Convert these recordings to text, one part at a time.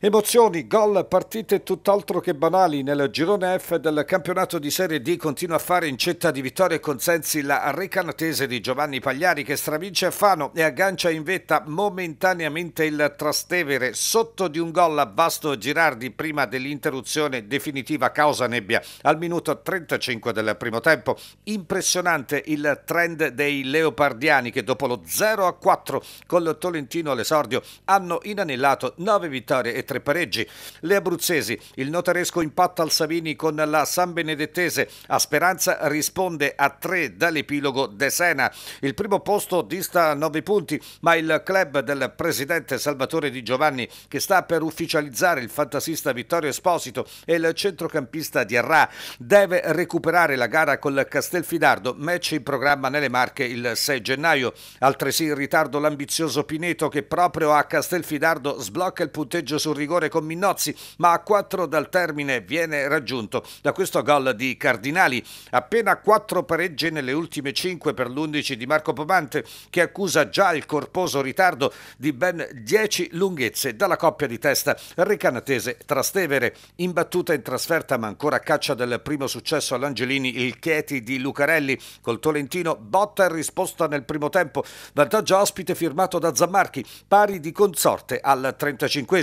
Emozioni, gol, partite tutt'altro che banali nel girone F del campionato di Serie D continua a fare in incetta di vittorie con sensi la recanatese di Giovanni Pagliari che stravince Fano e aggancia in vetta momentaneamente il Trastevere sotto di un gol a vasto Girardi prima dell'interruzione definitiva causa nebbia al minuto 35 del primo tempo. Impressionante il trend dei leopardiani che dopo lo 0 a 4 con il Tolentino all'esordio hanno inanellato 9 vittorie e tre pareggi. Le abruzzesi, il notaresco impatta al Savini con la San Benedettese, a Speranza risponde a tre dall'epilogo De Sena. Il primo posto dista nove punti, ma il club del presidente Salvatore Di Giovanni, che sta per ufficializzare il fantasista Vittorio Esposito e il centrocampista di Arrà, deve recuperare la gara col Castelfidardo, match in programma nelle Marche il 6 gennaio. Altresì in ritardo l'ambizioso Pineto che proprio a Castelfidardo sblocca il punteggio sul rigore con Minozzi, ma a 4 dal termine viene raggiunto da questo gol di Cardinali. Appena 4 pareggi nelle ultime 5 per l'11 di Marco Pomante, che accusa già il corposo ritardo di ben 10 lunghezze dalla coppia di testa Recanatese-Trastevere. Imbattuta in trasferta ma ancora a caccia del primo successo all'Angelini il Chieti di Lucarelli col Tolentino, botta e risposta nel primo tempo, vantaggio ospite firmato da Zammarchi, pari di consorte al 35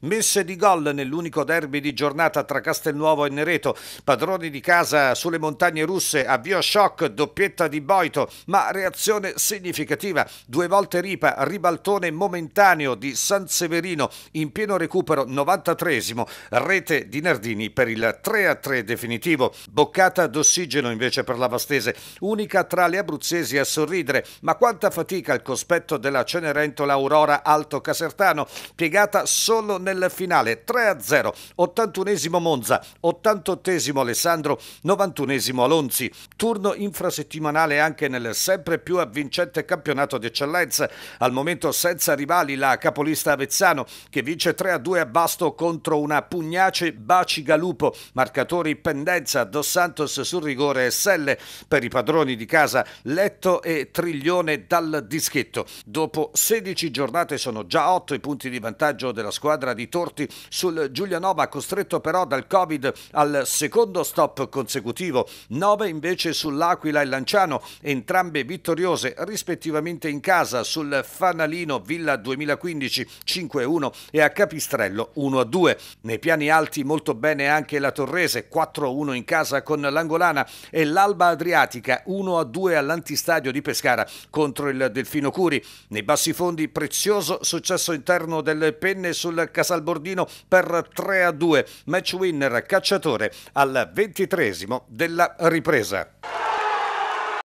messe di gol nell'unico derby di giornata tra Castelnuovo e Nereto, padroni di casa sulle montagne russe, avvio a shock, doppietta di Boito, ma reazione significativa, due volte ripa, ribaltone momentaneo di San Severino in pieno recupero 93esimo, rete di Nardini per il 3-3 definitivo, boccata d'ossigeno invece per la Vastese, unica tra le abruzzesi a sorridere, ma quanta fatica al cospetto della Cenerentola Aurora Alto Casertano, piegata solo nel finale 3-0, 81 Monza, 88 Alessandro, 91 Alonzi. Turno infrasettimanale anche nel sempre più avvincente campionato d'eccellenza, al momento senza rivali la capolista Avezzano che vince 3-2 a Basto contro una Pugnace Bacigalupo, marcatori pendenza, Dos Santos sul rigore SL per i padroni di casa Letto e Triglione dal dischetto. Dopo 16 giornate sono già 8 i punti di vantaggio della squadra guerra di torti sul Giulianova, costretto però dal Covid al secondo stop consecutivo, 9 invece sull'Aquila e Lanciano, entrambe vittoriose rispettivamente in casa sul Fanalino Villa 2015 5-1 e a Capistrello 1-2. Nei piani alti molto bene anche la Torrese 4-1 in casa con l'Angolana e l'Alba Adriatica 1-2 all'antistadio di Pescara contro il Delfino Curi. Nei bassi fondi prezioso successo interno del Penne sul Castello Luca Salbordino per 3 a 2, match winner cacciatore al ventitresimo della ripresa.